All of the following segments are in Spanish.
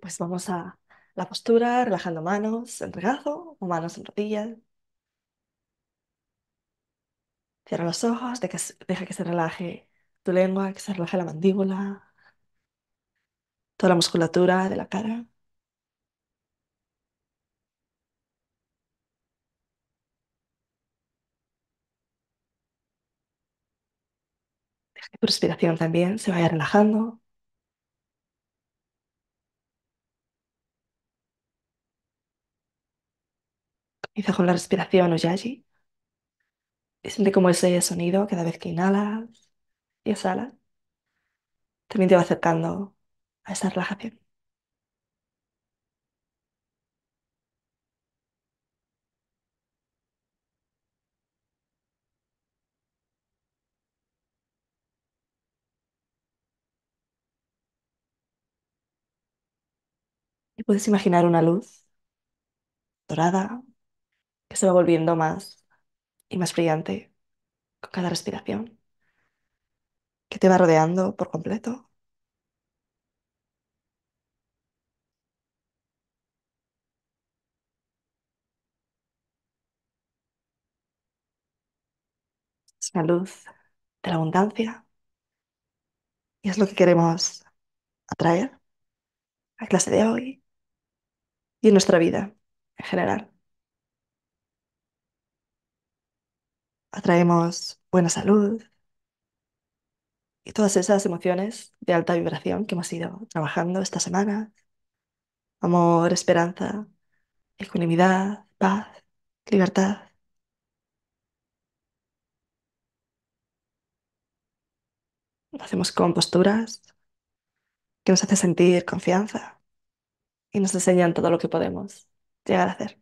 pues vamos a la postura, relajando manos en regazo o manos en rodillas. Cierra los ojos, deja que se relaje tu lengua, que se relaje la mandíbula, toda la musculatura de la cara. Deja que tu respiración también se vaya relajando. Hice con la respiración Ujjayi. Y siente como ese sonido cada vez que inhalas y exhalas. También te va acercando a esa relajación. Y puedes imaginar una luz dorada se va volviendo más y más brillante con cada respiración, que te va rodeando por completo. Es la luz de la abundancia y es lo que queremos atraer a clase de hoy y en nuestra vida en general. atraemos buena salud y todas esas emociones de alta vibración que hemos ido trabajando esta semana. Amor, esperanza, ecuanimidad, paz, libertad. Lo hacemos con posturas que nos hace sentir confianza y nos enseñan todo lo que podemos llegar a hacer.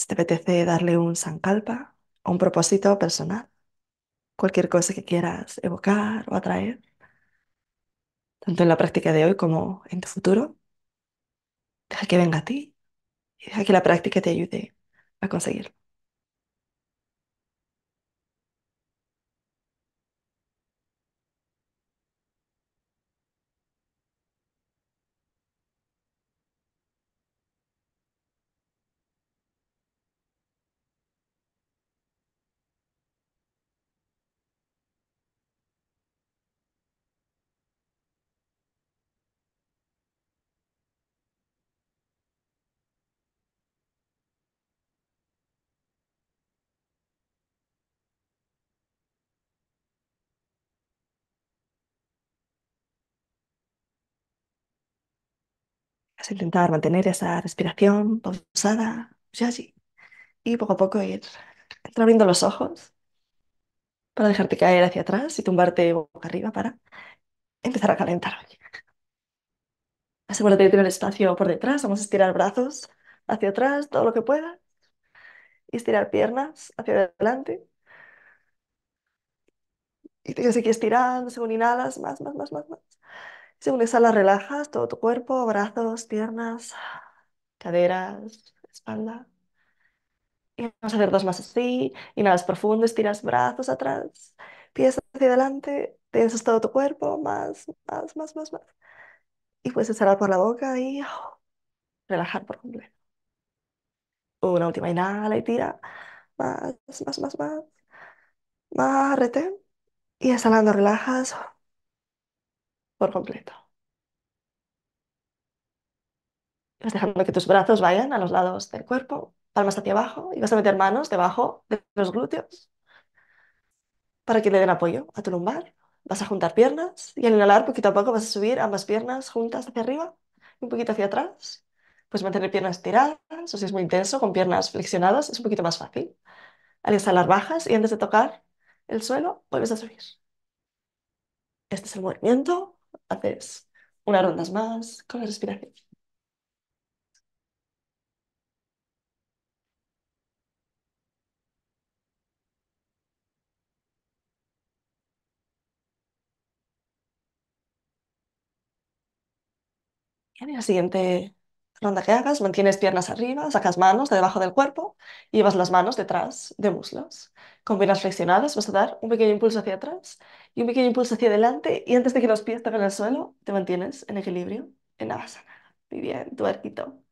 si pues, te apetece darle un sankalpa, un propósito personal, cualquier cosa que quieras evocar o atraer, tanto en la práctica de hoy como en tu futuro, deja que venga a ti y deja que la práctica te ayude a conseguirlo. intentar mantener esa respiración pausada, ya así. Y poco a poco ir abriendo los ojos para dejarte caer hacia atrás y tumbarte boca arriba para empezar a calentar Asegúrate de tener espacio por detrás. Vamos a estirar brazos hacia atrás, todo lo que puedas. Y estirar piernas hacia adelante. Y tienes aquí estirando, según inhalas, más, más, más, más, más. Según exhalas, relajas todo tu cuerpo, brazos, piernas, caderas, espalda. Y vamos a hacer dos más así. Inhalas profundo, estiras brazos atrás, pies hacia adelante, tensas todo tu cuerpo, más, más, más, más, más. Y puedes exhalar por la boca y relajar por completo. Una última, inhala y tira. Más, más, más, más. Más, retén. Y exhalando, relajas por completo. Vas dejando que tus brazos vayan a los lados del cuerpo, palmas hacia abajo y vas a meter manos debajo de los glúteos para que le den apoyo a tu lumbar. Vas a juntar piernas y al inhalar poquito a poco vas a subir ambas piernas juntas hacia arriba y un poquito hacia atrás. Puedes mantener piernas estiradas o si es muy intenso con piernas flexionadas es un poquito más fácil. Al exhalar bajas y antes de tocar el suelo vuelves a subir. Este es el movimiento Haces unas rondas más con la respiración. En la siguiente ronda que hagas, mantienes piernas arriba, sacas manos de debajo del cuerpo y llevas las manos detrás de muslos. Con piernas flexionadas vas a dar un pequeño impulso hacia atrás y un pequeño impulso hacia adelante y antes de que los pies toquen el suelo, te mantienes en equilibrio, en base. Muy bien, tu arquito.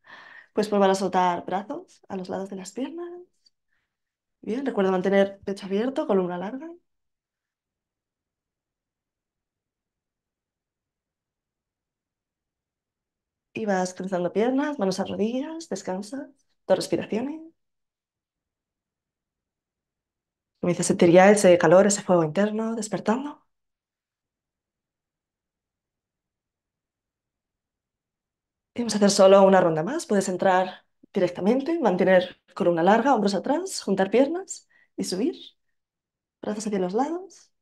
Pues vuelvan a soltar brazos a los lados de las piernas. Bien, recuerda mantener pecho abierto, columna larga. Y vas cruzando piernas, manos a rodillas, descansa, dos respiraciones. a sentir ya ese calor, ese fuego interno despertando. Y vamos a hacer solo una ronda más. Puedes entrar directamente, mantener columna larga, hombros atrás, juntar piernas y subir. Brazos hacia los lados.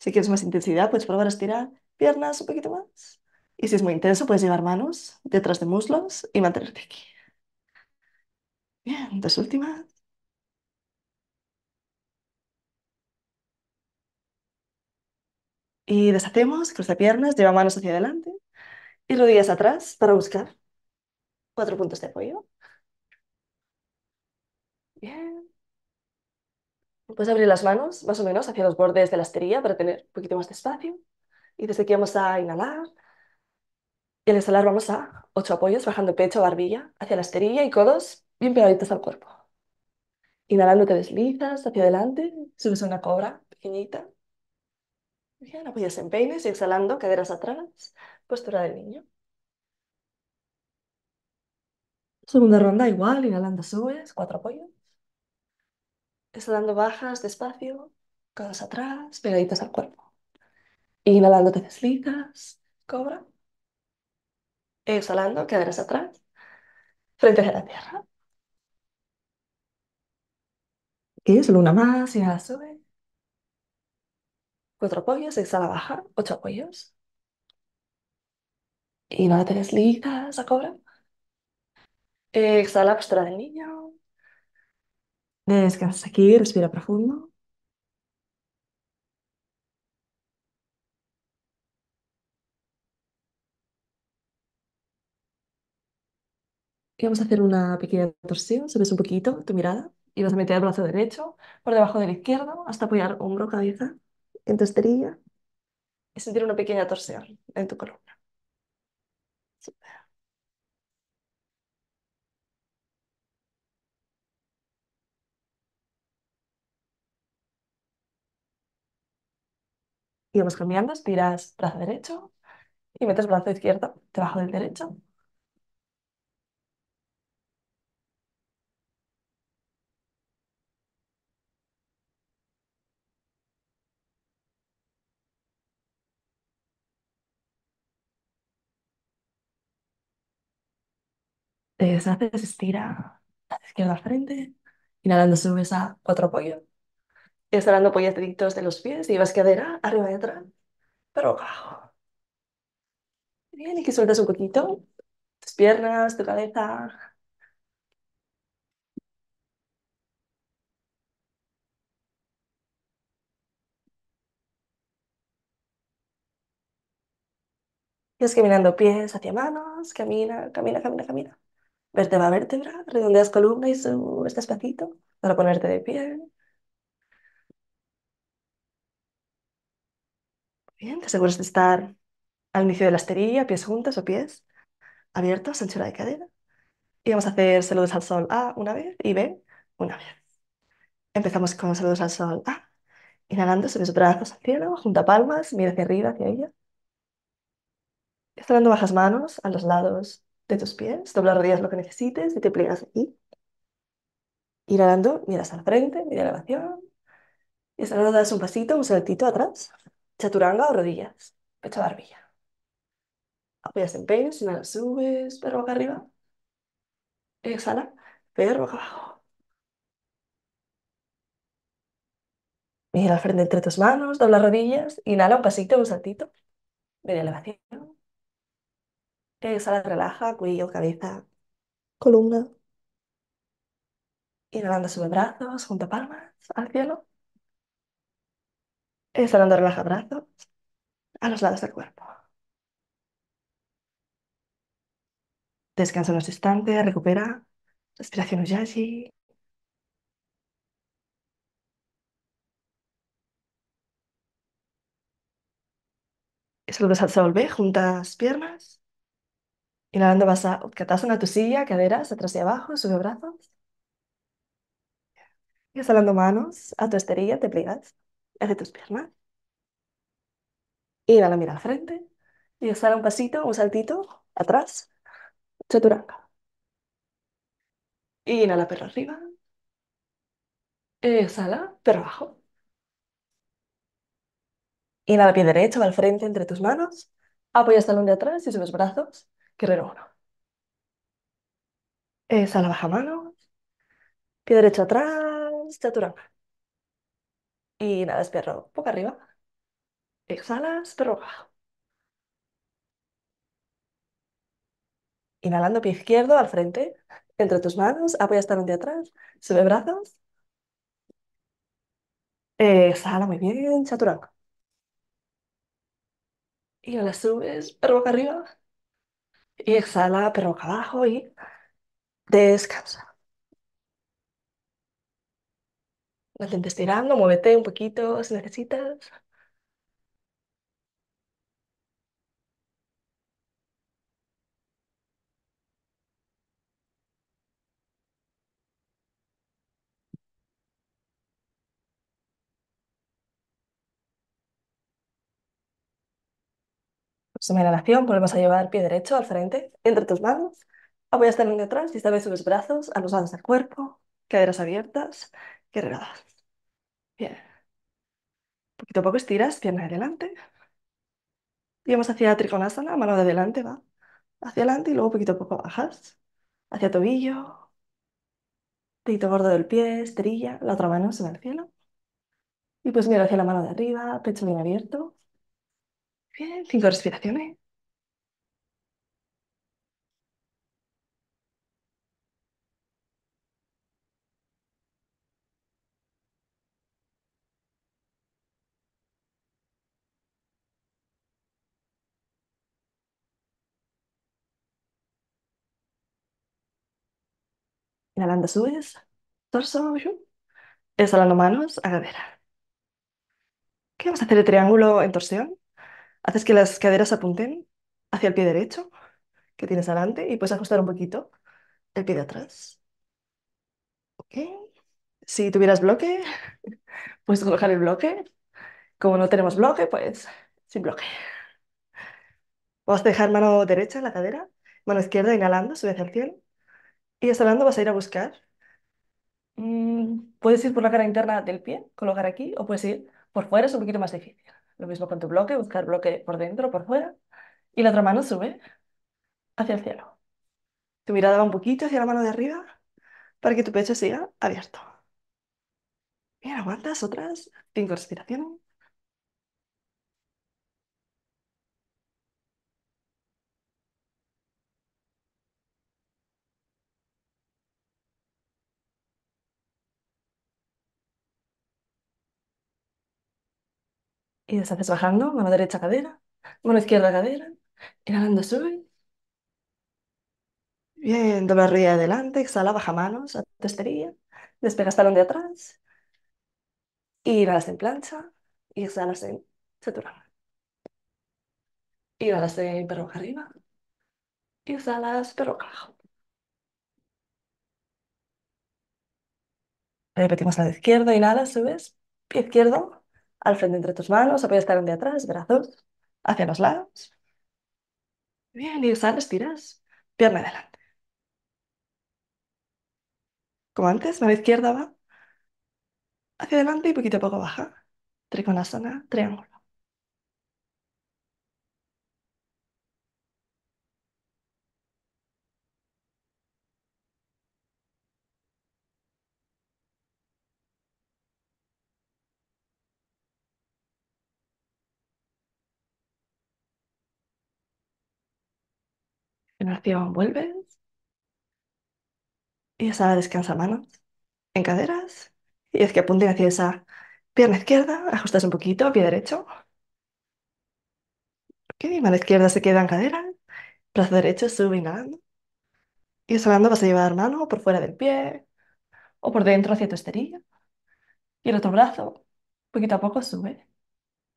Si quieres más intensidad, puedes probar a estirar piernas un poquito más. Y si es muy intenso, puedes llevar manos detrás de muslos y mantenerte aquí. Bien, dos últimas. Y deshacemos, cruza piernas, lleva manos hacia adelante y rodillas atrás para buscar cuatro puntos de apoyo. Bien. Puedes abrir las manos más o menos hacia los bordes de la esterilla para tener un poquito más de espacio. Y desde aquí vamos a inhalar. Y al exhalar vamos a ocho apoyos, bajando pecho, barbilla, hacia la esterilla y codos bien pegaditos al cuerpo. Inhalando te deslizas hacia adelante, subes a una cobra pequeñita apoyas en peines y exhalando, caderas atrás, postura del niño. Segunda ronda igual, inhalando subes, cuatro apoyos. Exhalando bajas despacio, caderas atrás, pegaditas al cuerpo. Inhalando te deslizas, cobra. Exhalando, caderas atrás, frente hacia la tierra. Y es luna más, inhala, subes cuatro apoyos, exhala, baja, ocho apoyos. Y no la tenés cobra. Exhala, postura del niño. Descansa aquí, respira profundo. Y vamos a hacer una pequeña torsión, subes un poquito tu mirada y vas a meter el brazo derecho por debajo del izquierdo hasta apoyar hombro, cabeza en tu esterilla y sentir una pequeña torsión en tu columna. Y vamos cambiando, estiras brazo derecho y metes brazo izquierdo debajo del derecho deshaces, estira la izquierda frente. Inhalando, subes a otro apoyo. Exhalando, apoyaditos de los pies. y vas cadera arriba y atrás. Pero bajo. Bien, y que sueltas un poquito. Tus piernas, tu cabeza. Y es caminando pies hacia manos, camina, camina, camina, camina vértebra a vértebra, redondeas columna y subes despacito para ponerte de pie. Bien, te aseguras de estar al inicio de la esterilla, pies juntos o pies abiertos, anchura de cadera. Y vamos a hacer saludos al sol A una vez y B una vez. Empezamos con saludos al sol A. Inhalando, subes brazos al cielo, junta palmas, mira hacia arriba, hacia ella. dando bajas manos a los lados de tus pies, dobla rodillas lo que necesites y te pliegas aquí. Inhalando, miras al frente, mira elevación. Y das un pasito, un saltito atrás. Chaturanga o rodillas, pecho de barbilla. Apoyas en pecho, inhala, subes, perro acá arriba. Exhala, perro acá abajo. Mira al frente entre tus manos, dobla rodillas, inhala un pasito, un saltito, media elevación. Exhala, relaja, cuello, cabeza, columna. Inhalando, sube brazos, junta palmas al cielo. Exhalando, relaja brazos a los lados del cuerpo. Descansa unos instantes, recupera. Respiración Ujjayi. Saludos al sol, ve, juntas piernas. Inhalando vas a en a tu silla, caderas atrás y abajo, sube brazos. Y exhalando manos a tu esterilla, te pliegas hacia tus piernas. Inhala, mira al frente. Y exhala un pasito, un saltito, atrás, chaturanga. Inhala, perro arriba. Exhala, perro abajo. Inhala, pie derecho, va al frente entre tus manos. Apoyas talón de atrás y subes brazos. Guerrero 1. Exhala, baja manos. pie derecho atrás, chaturanga. Y nada, espero boca arriba. Exhalas, perro bajo. Inhalando pie izquierdo al frente, entre tus manos, Apoya talón de atrás, sube brazos. Exhala muy bien, chaturanga. Y ahora subes, perro boca arriba. Y exhala, pero abajo y descansa. Mantente estirando, muévete un poquito si necesitas. Próxima inhalación, volvemos a llevar pie derecho al frente, entre tus manos. Apoyas este también detrás y esta los brazos a los lados del cuerpo, caderas abiertas que relajas. Bien. Poquito a poco estiras, pierna adelante. Y vamos hacia Trikonasana, mano de adelante, va. Hacia adelante y luego poquito a poco bajas. Hacia tobillo. Dedito gordo del pie, esterilla. La otra mano va al cielo. Y pues mira hacia la mano de arriba, pecho bien abierto. Bien, cinco respiraciones. Inhalando subes, torso, exhalando manos a cadera. ¿Qué vamos a hacer el triángulo en torsión? Haces que las caderas apunten hacia el pie derecho que tienes adelante y puedes ajustar un poquito el pie de atrás. Si tuvieras bloque, puedes colocar el bloque. Como no tenemos bloque, pues sin bloque. Vas a dejar mano derecha en la cadera, mano izquierda inhalando, sube hacia el cielo. Y exhalando vas a ir a buscar. Mm, puedes ir por la cara interna del pie, colocar aquí, o puedes ir por fuera, es un poquito más difícil. Lo mismo con tu bloque, buscar bloque por dentro, por fuera. Y la otra mano sube hacia el cielo. Tu mirada va un poquito hacia la mano de arriba para que tu pecho siga abierto. Bien, aguantas otras cinco respiraciones. Y deshaces bajando, mano derecha cadera, mano izquierda cadera, inhalando sube. Bien, doble rodilla adelante, exhala, baja manos a esterilla, despegas talón de atrás, inhalas en plancha y exhalas en chaturanga. Inhalas en perro arriba y exhalas perro abajo. Repetimos a la izquierda, inhalas, subes, pie izquierdo, al frente entre tus manos, apoyas estar de atrás, brazos hacia los lados. Bien, y sales, tiras, pierna adelante. Como antes, mano izquierda va hacia adelante y poquito a poco baja. Trikonasana, triángulo. vuelves. Y esa descansa manos en caderas. Y es que apunten hacia esa pierna izquierda, ajustas un poquito, pie derecho. Ok, mano izquierda se queda en cadera, brazo derecho sube inhalando. Y mano vas a llevar mano por fuera del pie o por dentro hacia tu esterilla. Y el otro brazo, poquito a poco, sube,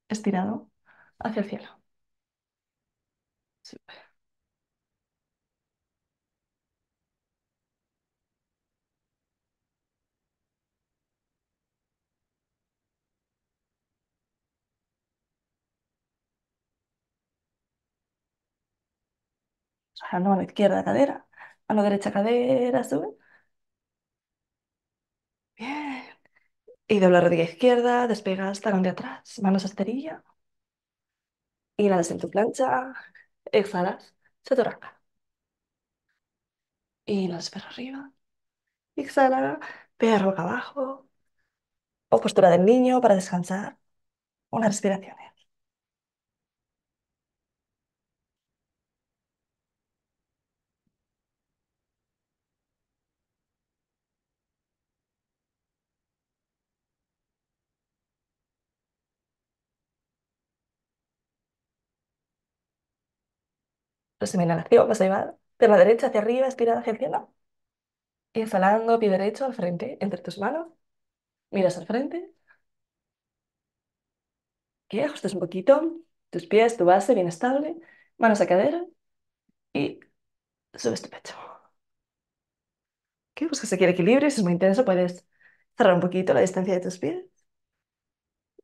estirado hacia el cielo. Sube. Mano izquierda, cadera. Mano derecha, cadera, sube. Bien. Y dobla rodilla izquierda, despegas hasta de atrás, manos a esterilla. Inhalas en tu plancha, exhalas, se y Inhalas perro arriba, exhala, perro acá abajo. O postura del niño para descansar. Unas respiraciones. ¿eh? pues inhalación, vas a llevar de la derecha hacia arriba, estirada hacia el cielo. Exhalando, pie derecho al frente, entre tus manos. Miras al frente. Que ajustes un poquito tus pies, tu base bien estable. Manos a cadera. Y subes tu pecho. Que buscas aquí el equilibrio. Si es muy intenso, puedes cerrar un poquito la distancia de tus pies.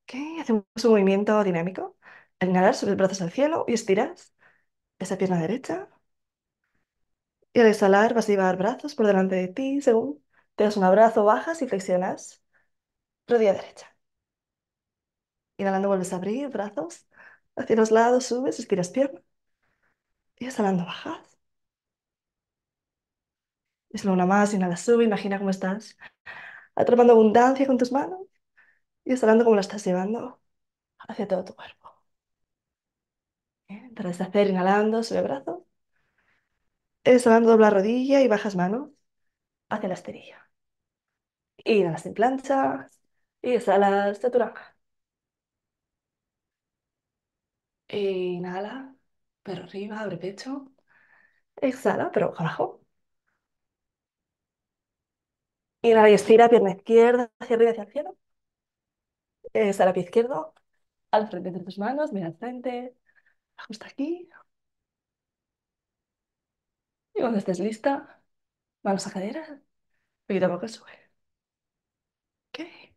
qué hacemos un movimiento dinámico. Al inhalar, subes brazos al cielo y estiras esa pierna derecha. Y al exhalar vas a llevar brazos por delante de ti, según te das un abrazo, bajas y flexionas. Rodilla derecha. Inhalando vuelves a abrir brazos hacia los lados, subes, expiras pierna. Y exhalando bajas. Es una más, inhala, sube, imagina cómo estás atrapando abundancia con tus manos y exhalando cómo la estás llevando hacia todo tu cuerpo. Tras para inhalando, sube brazo. Exhalando, dobla rodilla y bajas manos hacia la esterilla. Inhalas en plancha y exhalas chaturanga. Inhala, pero arriba, abre pecho. Exhala, pero abajo. Inhala y estira, pierna izquierda hacia arriba, hacia el cielo. Exhala, pie izquierdo. Al frente entre tus manos, mira al frente. Ajusta aquí. Y cuando estés lista, manos a cadera, poquito a poco sube. Ok.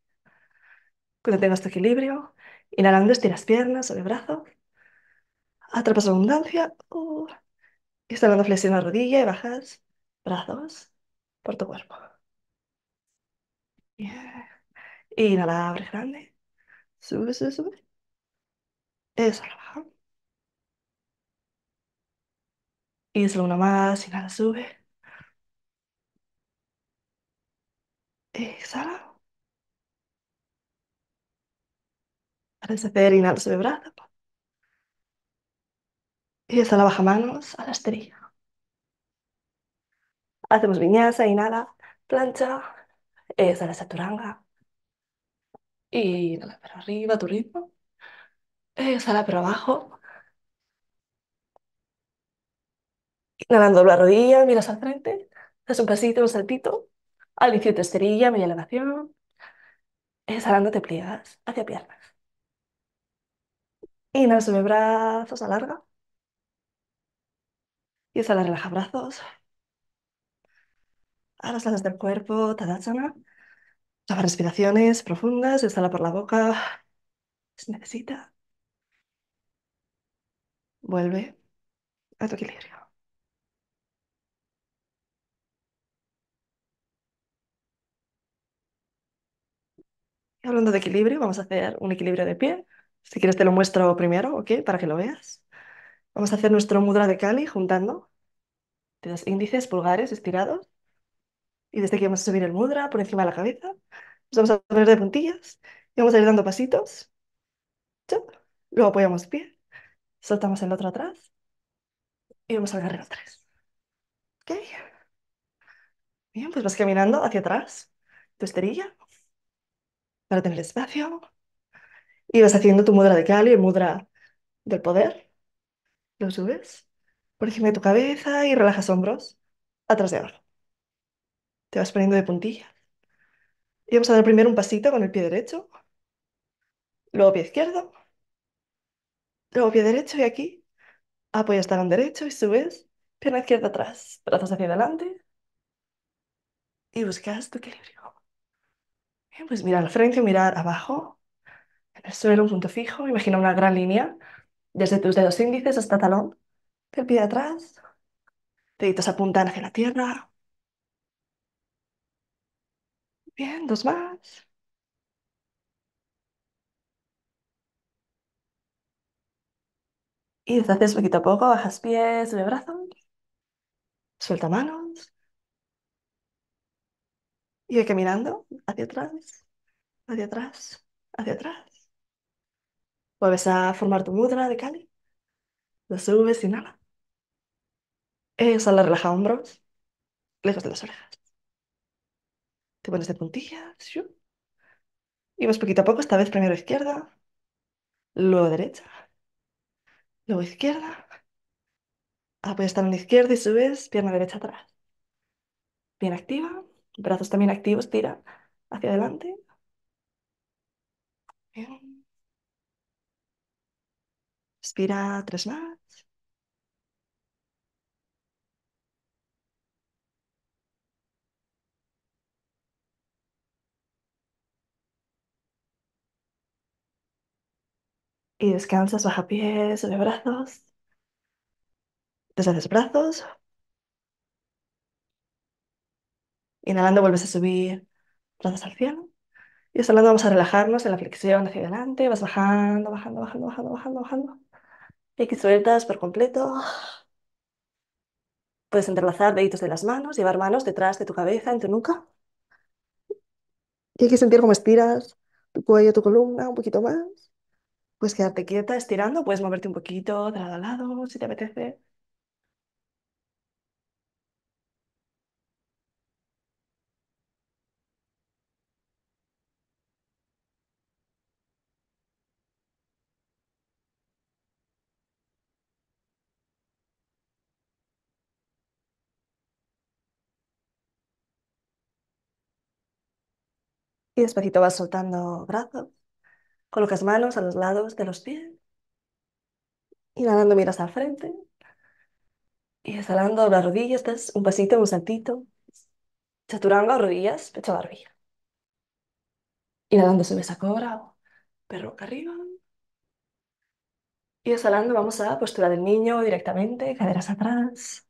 Cuando tengas este equilibrio, inhalando estiras piernas sobre brazos. brazo. Atrapas abundancia. Uh. Y exhalando flexión la rodilla y bajas brazos por tu cuerpo. y Inhala, abre grande. Sube, sube, sube. Exhala, baja. Y una más, y sube. Exhala. para deshacer, inhala, sube brazo. Y exhala, baja manos a la estrella. Hacemos viñasa, inhala, plancha. Exhala, saturanga. Inhala pero arriba, tu ritmo. Exhala para abajo. Inhalando la rodilla, miras al frente, das un pasito, un saltito. Al inicio esterilla, media elevación. Exhalando te pliegas hacia piernas. Inhala, sube brazos, alarga. Y exhala, relaja brazos. A las lados del cuerpo, Tadasana. Toma respiraciones profundas, exhala por la boca. Si necesita. Vuelve a tu equilibrio. Hablando de equilibrio, vamos a hacer un equilibrio de pie. Si quieres te lo muestro primero, ¿ok? Para que lo veas. Vamos a hacer nuestro mudra de Kali juntando dedos índices, pulgares estirados. Y desde aquí vamos a subir el mudra por encima de la cabeza. Nos vamos a poner de puntillas y vamos a ir dando pasitos. Luego apoyamos pie, soltamos el otro atrás y vamos agarrar guerrero tres. ¿Ok? Bien, pues vas caminando hacia atrás, tu esterilla, para tener espacio. Y vas haciendo tu mudra de Kali, el mudra del poder. Lo subes por encima de tu cabeza y relajas hombros atrás de abajo. Te vas poniendo de puntilla. Y vamos a dar primero un pasito con el pie derecho, luego pie izquierdo, luego pie derecho y aquí apoyas talón derecho y subes pierna izquierda atrás, brazos hacia adelante y buscas tu equilibrio. Pues mirar al frente, mirar abajo, en el suelo, un punto fijo, imagina una gran línea, desde tus dedos índices hasta talón, del pie de atrás, deditos apuntan hacia la tierra. Bien, dos más. Y deshaces poquito a poco, bajas pies, sube brazos, suelta manos. Y de caminando hacia atrás, hacia atrás, hacia atrás. Vuelves a formar tu mudra de Kali. Lo subes y nada. la relaja hombros, lejos de las orejas. Te pones de puntillas. Y vas poquito a poco, esta vez primero izquierda, luego derecha, luego izquierda. Apoyas ah, también izquierda y subes, pierna derecha atrás. Bien activa. Brazos también activos, tira hacia adelante. Bien. Respira tres más. Y descansas, baja pies, sobre brazos. Deshaces brazos, Inhalando vuelves a subir, brazos al cielo. Y exhalando vamos a relajarnos en la flexión hacia adelante. Vas bajando, bajando, bajando, bajando, bajando, bajando. Y aquí sueltas por completo. Puedes entrelazar deditos de las manos, llevar manos detrás de tu cabeza, en tu nuca. Y hay que sentir cómo estiras tu cuello, tu columna, un poquito más. Puedes quedarte quieta estirando, puedes moverte un poquito de lado a lado si te apetece. Y despacito vas soltando brazos. Colocas manos a los lados de los pies. Inhalando miras al frente. Y exhalando las rodillas, das un pasito, un saltito. Chaturanga, rodillas, pecho, barbilla. Inhalando subes a cobra, perro acá arriba. Y exhalando vamos a postura del niño directamente, caderas atrás.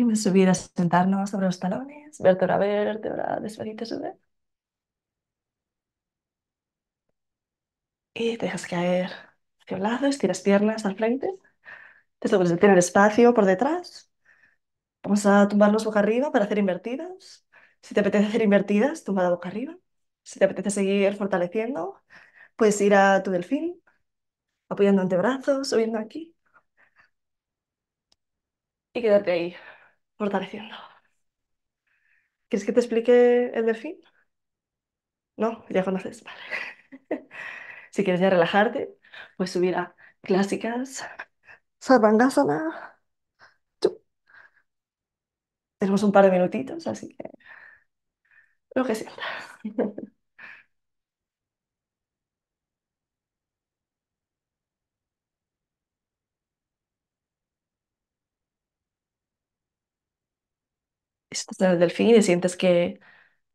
Y me subir a sentarnos sobre los talones, vértebra, vértebra, despacito subir. Y te dejas caer hacia un lado, estiras piernas al frente. Te sobres tener espacio por detrás. Vamos a los boca arriba para hacer invertidas. Si te apetece hacer invertidas, la boca arriba. Si te apetece seguir fortaleciendo, puedes ir a tu delfín, apoyando antebrazos, subiendo aquí. Y quédate ahí, fortaleciendo. ¿Quieres que te explique el delfín? No, ya conoces, si quieres ya relajarte, pues subir a clásicas. Sarvangasana. Tenemos un par de minutitos, así que lo que sientas. estás en el delfín y sientes que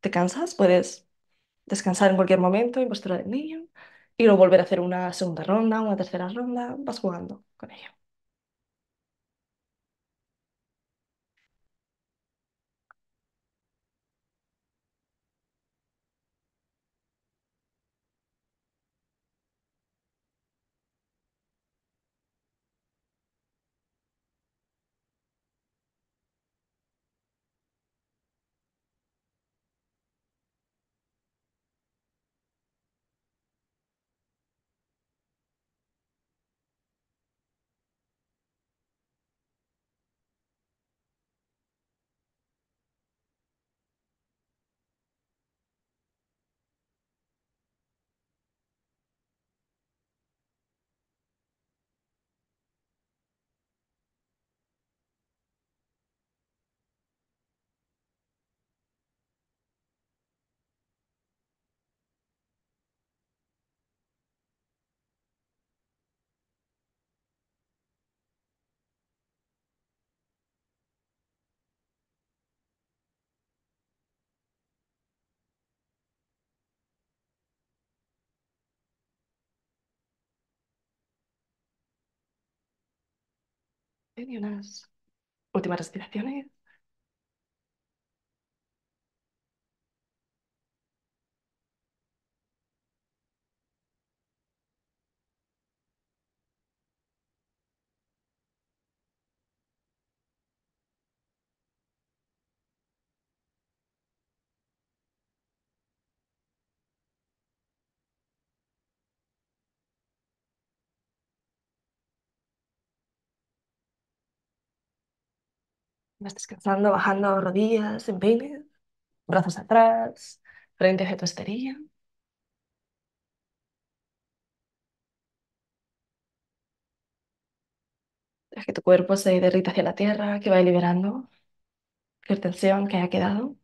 te cansas, puedes descansar en cualquier momento en postura del niño y luego volver a hacer una segunda ronda, una tercera ronda, vas jugando con ello. Y unas últimas respiraciones. Vas descansando, bajando rodillas en peines, brazos atrás, frente hacia tu esterilla. que tu cuerpo se derrita hacia la tierra, que vaya liberando cualquier tensión que haya quedado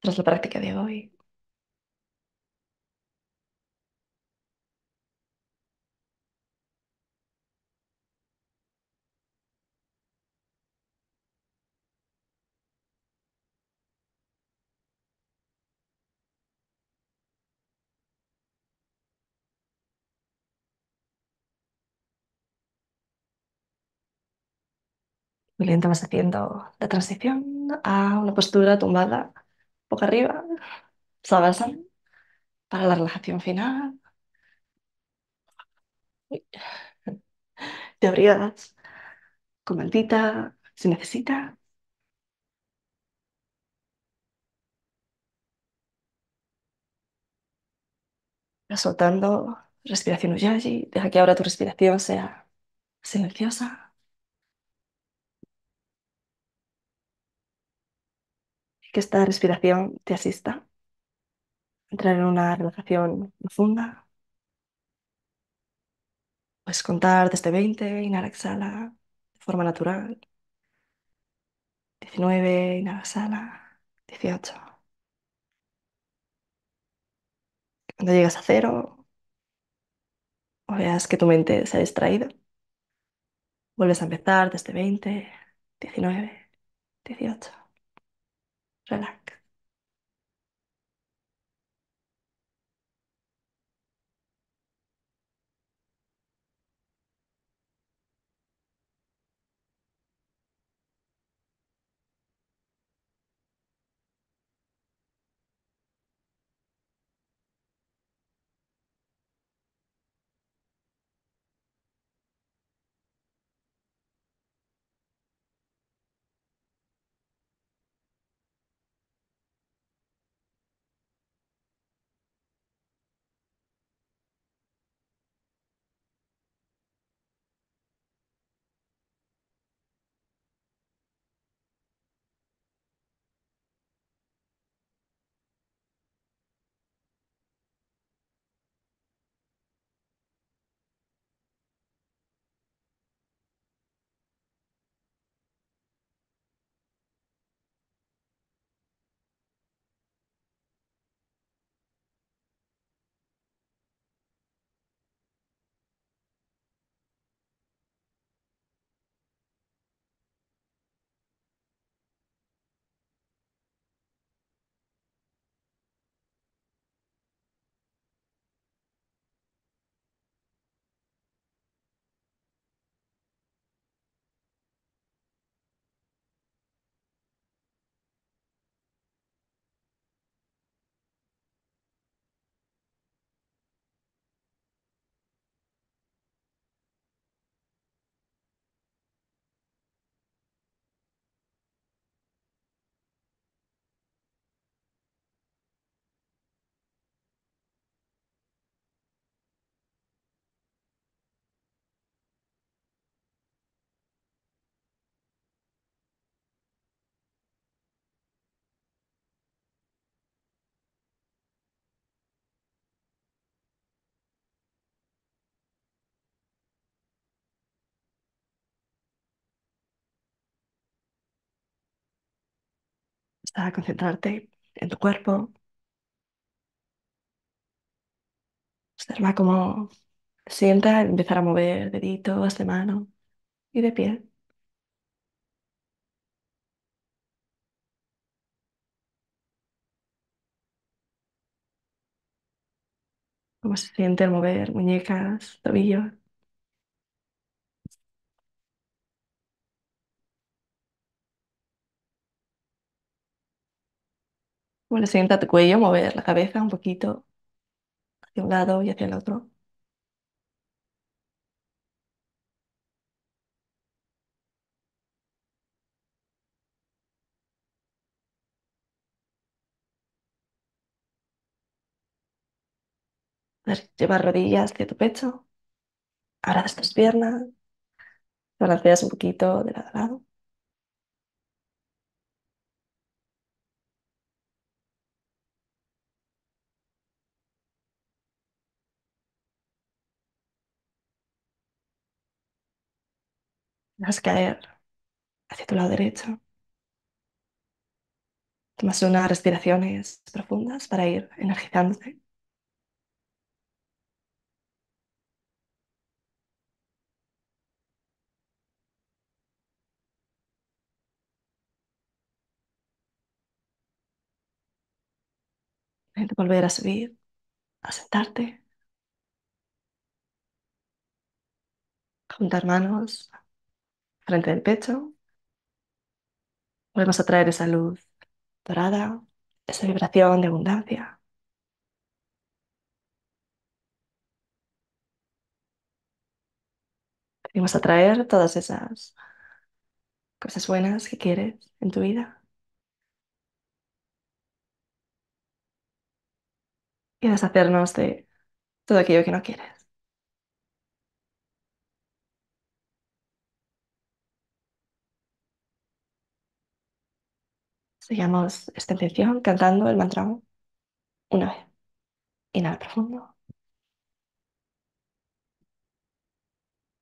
tras la práctica de hoy. lenta vas haciendo la transición a una postura tumbada, boca arriba, sabasana, para la relajación final. Te abrigas con maldita, si necesita soltando respiración Ujjayi. Deja que ahora tu respiración sea silenciosa. que esta respiración te asista. a Entrar en una relajación profunda. Puedes contar desde 20, inhala, exhala, de forma natural. 19, inhala, exhala. 18. Cuando llegas a cero, o veas que tu mente se ha distraído, vuelves a empezar desde 20, 19, 18. relax. a concentrarte en tu cuerpo. Observa cómo sienta empezar a mover deditos de mano y de pie. Cómo se siente el mover muñecas, tobillos. Bueno, sienta tu cuello, mover la cabeza un poquito hacia un lado y hacia el otro. Lleva rodillas hacia tu pecho. Abrazas tus piernas. Balanceas un poquito de lado a lado. que caer hacia tu lado derecho. Tomas unas respiraciones profundas para ir energizándote. volver a subir, a sentarte, juntar manos, frente del pecho. Volvemos a traer esa luz dorada, esa vibración de abundancia. Vamos a traer todas esas cosas buenas que quieres en tu vida. Y deshacernos de todo aquello que no quieres. Sigamos esta intención cantando el mantra una vez. Inhala profundo.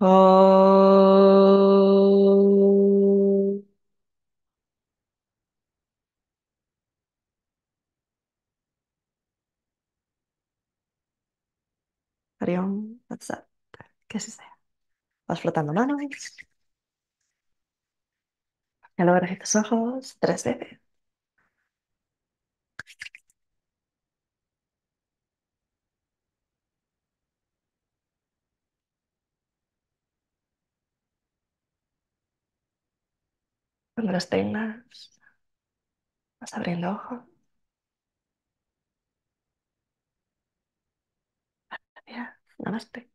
Oh. que así sea. Vas flotando manos. Ahora tus ojos tres veces. Cuando los tengas, vas abriendo ojo, Gracias. Namaste.